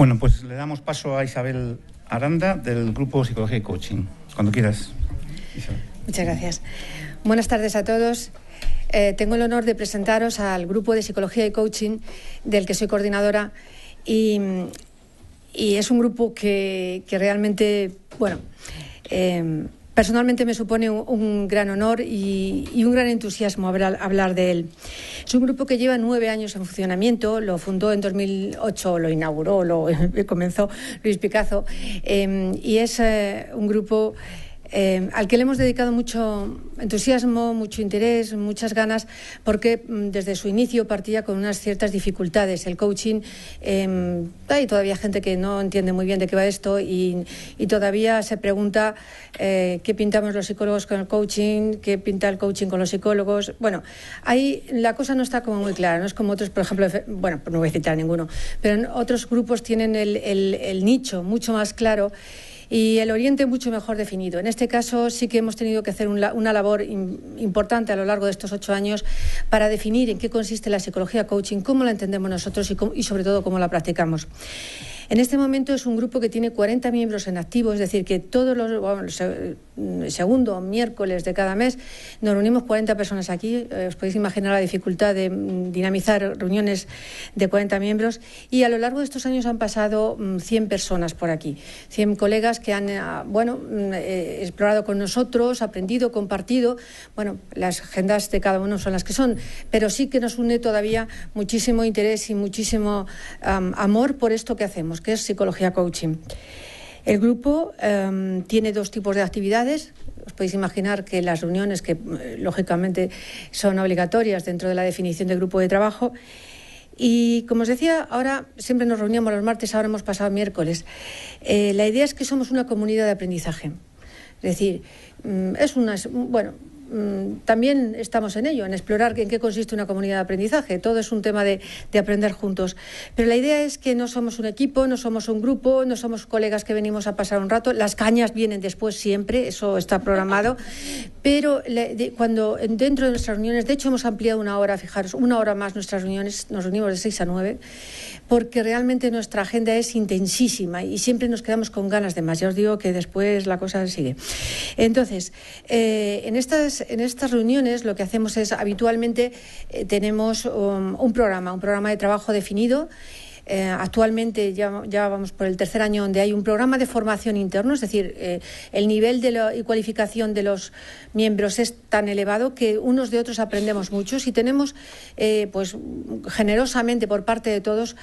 Bueno, pues le damos paso a Isabel Aranda del Grupo Psicología y Coaching. Cuando quieras. Isabel. Muchas gracias. Buenas tardes a todos. Eh, tengo el honor de presentaros al Grupo de Psicología y Coaching del que soy coordinadora y, es un grupo que, realmente, bueno, eh, Personalmente me supone un, gran honor y, un gran entusiasmo hablar, de él. Es un grupo que lleva nueve años en funcionamiento, lo fundó en 2008, lo inauguró, lo comenzó Luis Picazo, eh, y es eh, un grupo eh, al que le hemos dedicado mucho entusiasmo, mucho interés, muchas ganas, porque mm, desde su inicio partía con unas ciertas dificultades. El coaching, em, hay todavía gente que no entiende muy bien de qué va esto y, todavía se pregunta eh, qué pintamos los psicólogos con el coaching, qué pinta el coaching con los psicólogos. Bueno, ahí la cosa no está como muy clara, no es como otros, por ejemplo, bueno, no voy a citar ninguno, pero otros grupos tienen el nicho mucho más claro y el Oriente mucho mejor definido. En este caso sí que hemos tenido que hacer una labor importante a lo largo de estos ocho años para definir en qué consiste la psicología coaching, cómo la entendemos nosotros y, y sobre todo cómo la practicamos. En este momento es un grupo que tiene 40 miembros en activo, es decir, que todos los segundos mm, segundo miércoles de cada mes nos reunimos 40 personas aquí. Eh, os podéis imaginar la dificultad de mm, dinamizar reuniones de 40 miembros y a lo largo de estos años han pasado 100 mm, personas por aquí, 100 colegas que han ah, bueno, eh, explorado con nosotros, aprendido, compartido. Bueno, las agendas de cada uno son las que son, pero sí que nos une todavía muchísimo interés y muchísimo amor por esto que hacemos que es psicología coaching. El grupo em, tiene dos tipos de actividades. Os podéis imaginar que las reuniones, que eh, lógicamente son obligatorias dentro de la definición de grupo de trabajo, y como os decía, ahora siempre nos reuníamos los martes, ahora hemos pasado miércoles. Eh, la idea es que somos una comunidad de aprendizaje. Es decir, mm, es una, bueno, Mm, también estamos en ello, en explorar en qué consiste una comunidad de aprendizaje. Todo es un tema de, aprender juntos. Pero la idea es que no somos un equipo, no somos un grupo, no somos colegas que venimos a pasar un rato. Las cañas vienen después siempre, eso está programado. Pero cuando dentro de nuestras reuniones, de hecho hemos ampliado una hora, fijaros, una hora más nuestras reuniones, nos reunimos de 6 a 9, porque realmente nuestra agenda es intensísima y siempre nos quedamos con ganas de más. Ya os digo que después la cosa sigue. Entonces, eh, en estas en estas reuniones lo que hacemos es habitualmente eh, tenemos um, un programa, un programa de trabajo definido eh, actualmente ya, vamos por el tercer año donde hay un programa de formación interno, es decir, eh, el nivel de y cualificación de los miembros es tan elevado que unos de otros aprendemos mucho. Y tenemos, eh, pues, generosamente por parte de todos,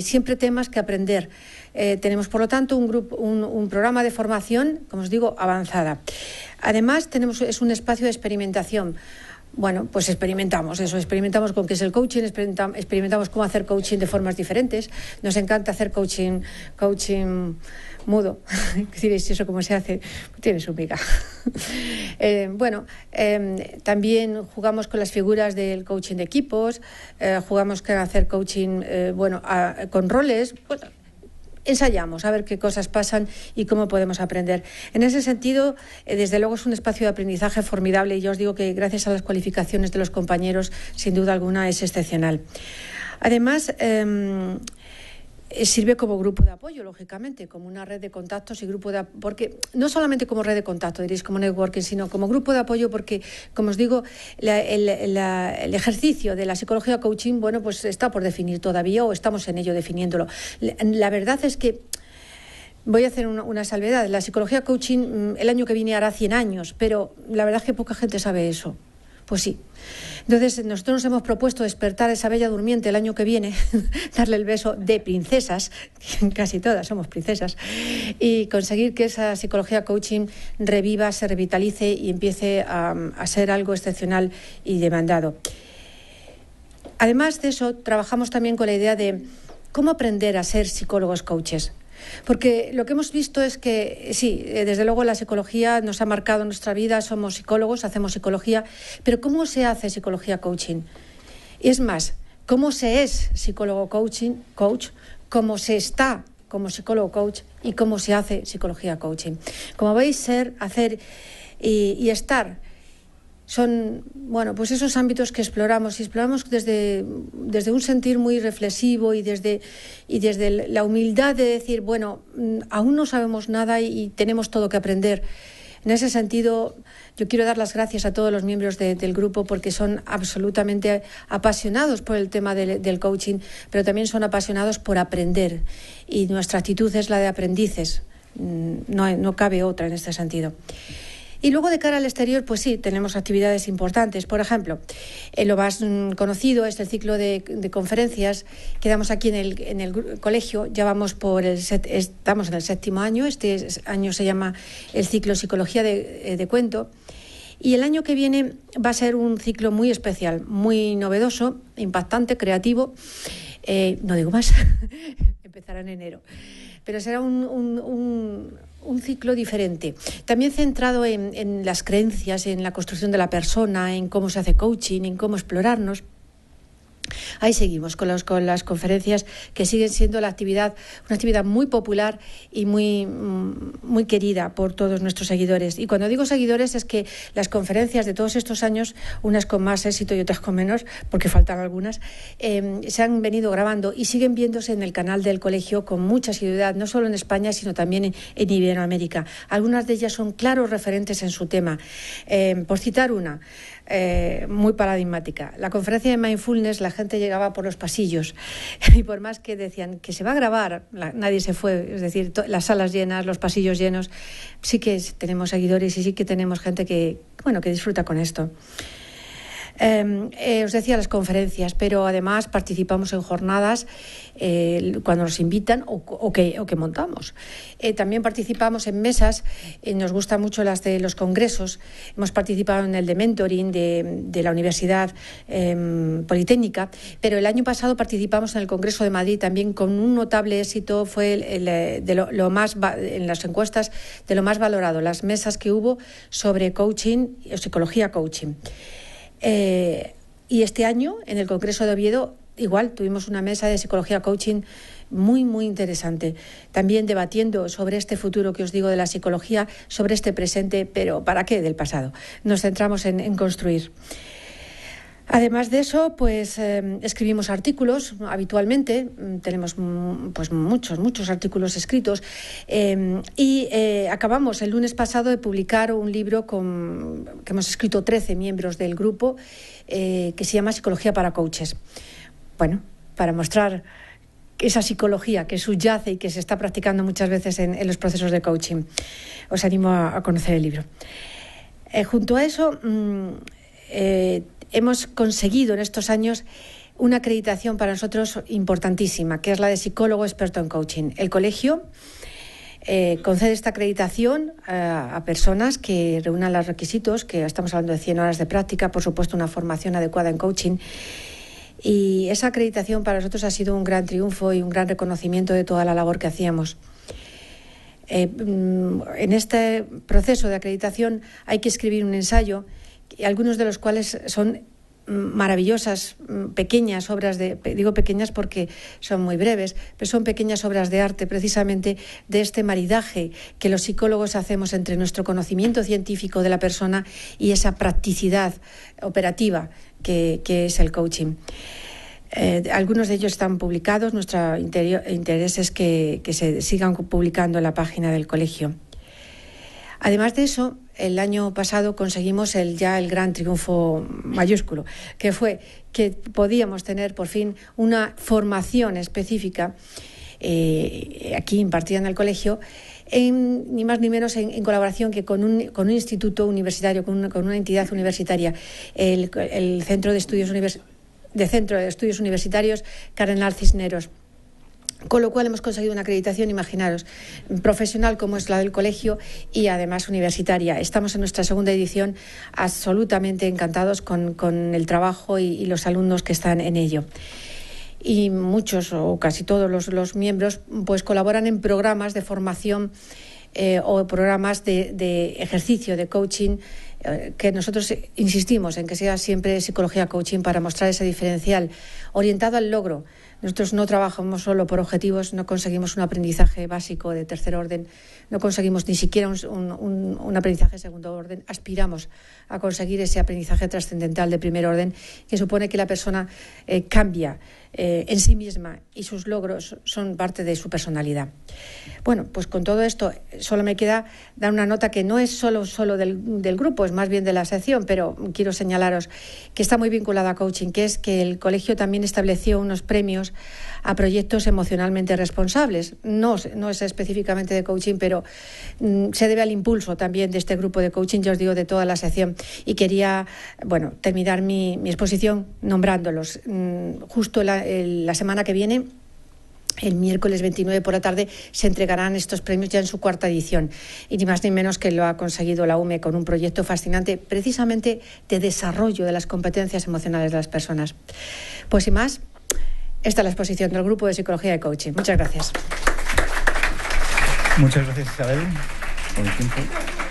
siempre temas que aprender. tenemos, por lo tanto, un, grupo, un, programa de formación, como os digo, avanzada. Además, tenemos, es un espacio de experimentación. Bueno, pues experimentamos eso, experimentamos con qué es el coaching, experimentamos cómo hacer coaching de formas diferentes. Nos encanta hacer coaching, coaching mudo. Diréis, ¿eso cómo se hace? Tiene su miga. Eh, bueno, em, también jugamos con las figuras del coaching de equipos, eh, jugamos con hacer coaching, eh, bueno, con roles ensayamos a ver qué cosas pasan y cómo podemos aprender. En ese sentido, eh, desde luego es un espacio de aprendizaje formidable y yo os digo que gracias a las cualificaciones de los compañeros, sin duda alguna, es excepcional. Además, em, eh, sirve como grupo de apoyo, lógicamente, como una red de contactos y grupo de porque no solamente como red de contacto, diréis como networking, sino como grupo de apoyo, porque como os digo, el, ejercicio de la psicología coaching, bueno, pues está por definir todavía o estamos en ello definiéndolo. la, verdad es que Voy a hacer una, una, salvedad. La psicología coaching mm, el año que viene hará 100 años, pero la verdad es que poca gente sabe eso. Pues sí. Entonces, nosotros nos hemos propuesto despertar a esa bella durmiente el año que viene, darle el beso de princesas, casi todas somos princesas, y conseguir que esa psicología coaching reviva, se revitalice y empiece a, a ser algo excepcional y demandado. Además de eso, trabajamos también con la idea de cómo aprender a ser psicólogos coaches. Porque lo que hemos visto es que, sí, eh, desde luego la psicología nos ha marcado nuestra vida, somos psicólogos, hacemos psicología, pero ¿cómo se hace psicología coaching? Y Es más, ¿cómo se es psicólogo coaching, coach? ¿Cómo se está como psicólogo coach y cómo se hace psicología coaching? Como veis, ser, hacer y estar son bueno pues esos ámbitos que exploramos y exploramos desde, un sentir muy reflexivo y desde y desde la humildad de decir bueno mm, aún no sabemos nada y, tenemos todo que aprender en ese sentido yo quiero dar las gracias a todos los miembros del grupo porque son absolutamente apasionados por el tema del, coaching pero también son apasionados por aprender y nuestra actitud es la de aprendices mm, no, no cabe otra en este sentido. Y luego de cara al exterior, pues sí, tenemos actividades importantes. Por ejemplo, eh, lo más mm, conocido es el ciclo de, conferencias que damos aquí en el, colegio. Ya vamos por el estamos en el séptimo año. Este año se llama el ciclo Psicología eh, de, Cuento. Y el año que viene va a ser un ciclo muy especial, muy novedoso, impactante, creativo. Eh, no digo más, empezará en enero pero será un, ciclo diferente, también centrado en, en, las creencias, en la construcción de la persona, en cómo se hace coaching, en cómo explorarnos. Ahí seguimos con, las conferencias que siguen siendo la actividad, una actividad muy popular y muy, mm, muy querida por todos nuestros seguidores. Y cuando digo seguidores es que las conferencias de todos estos años, unas con más éxito y otras con menos, porque faltan algunas, em, se han venido grabando y siguen viéndose en el canal del colegio con mucha asiduidad, no solo en España, sino también en, Iberoamérica. Algunas de ellas son claros referentes en su tema. Em, por citar una, eh, muy paradigmática. La conferencia de mindfulness, la gente llegaba por los pasillos y por más que decían que se va a grabar, nadie se fue, es decir, las salas llenas, los pasillos llenos, sí que tenemos seguidores y sí que tenemos gente que, bueno, que disfruta con esto. Em, eh, os decía las conferencias, pero además participamos en jornadas eh, cuando nos invitan o, que, montamos. Eh, también participamos en mesas, nos gustan mucho las de los congresos. Hemos participado en el de mentoring de, la Universidad em, Politécnica, pero el año pasado participamos en el Congreso de Madrid también con un notable éxito. Fue lo, más en las encuestas de lo más valorado, las mesas que hubo sobre coaching, psicología coaching. Eh, y este año, en el Congreso de Oviedo, igual tuvimos una mesa de psicología coaching muy, muy interesante. También debatiendo sobre este futuro que os digo de la psicología, sobre este presente, pero ¿para qué del pasado? Nos centramos en construir. Además de eso, pues eh, escribimos artículos habitualmente, mm, tenemos mm, pues muchos, muchos artículos escritos em, y eh, acabamos el lunes pasado de publicar un libro con, que hemos escrito 13 miembros del grupo eh, que se llama Psicología para Coaches. Bueno, para mostrar esa psicología que subyace y que se está practicando muchas veces en, los procesos de coaching. Os animo a, conocer el libro. junto a eso, mm, eh, hemos conseguido en estos años una acreditación para nosotros importantísima, que es la de psicólogo experto en coaching. El colegio eh, concede esta acreditación eh, a personas que reúnan los requisitos, que estamos hablando de 100 horas de práctica, por supuesto una formación adecuada en coaching. Y esa acreditación para nosotros ha sido un gran triunfo y un gran reconocimiento de toda la labor que hacíamos. Mm, en este proceso de acreditación hay que escribir un ensayo y algunos de los cuales son mm, maravillosas, mm, pequeñas obras de, digo pequeñas porque son muy breves, pero son pequeñas obras de arte precisamente de este maridaje que los psicólogos hacemos entre nuestro conocimiento científico de la persona y esa practicidad operativa que, es el coaching. Eh, algunos de ellos están publicados, nuestro interés es que, que se sigan publicando en la página del colegio. Además de eso, el año pasado conseguimos el, ya el gran triunfo mayúsculo, que fue que podíamos tener por fin una formación específica eh, aquí impartida en el colegio, ni más ni menos en, colaboración que con un, instituto universitario, con una, con una, entidad universitaria, el, Centro de Estudios Centro de Estudios Universitarios Cardenal Cisneros. Con lo cual hemos conseguido una acreditación, imaginaros, profesional como es la del colegio y además universitaria. Estamos en nuestra segunda edición absolutamente encantados con, el trabajo y, los alumnos que están en ello y muchos o casi todos los, miembros pues colaboran en programas de formación eh, o programas de, ejercicio, de coaching, eh, que nosotros insistimos en que sea siempre psicología coaching para mostrar ese diferencial orientado al logro nosotros no trabajamos solo por objetivos, no conseguimos un aprendizaje básico de tercer orden, no conseguimos ni siquiera un, aprendizaje de segundo orden, aspiramos a conseguir ese aprendizaje trascendental de primer orden que supone que la persona eh, cambia eh, en sí misma y sus logros son parte de su personalidad. Bueno, pues con todo esto eh, solo me queda dar una nota que no es solo, del, del grupo, es más bien de la sección, pero quiero señalaros que está muy vinculada a coaching, que es que el colegio también estableció unos premios a proyectos emocionalmente responsables. No, no es específicamente de coaching, pero mm, se debe al impulso también de este grupo de coaching, ya os digo, de toda la sección. Y quería, bueno, terminar mi, exposición nombrándolos. Mm, justo la, la semana que viene el miércoles 29 por la tarde se entregarán estos premios ya en su cuarta edición. Y ni más ni menos que lo ha conseguido la UME con un proyecto fascinante precisamente de desarrollo de las competencias emocionales de las personas. Pues sin más, esta es la exposición del Grupo de Psicología y Coaching. Muchas gracias. Muchas gracias, Isabel,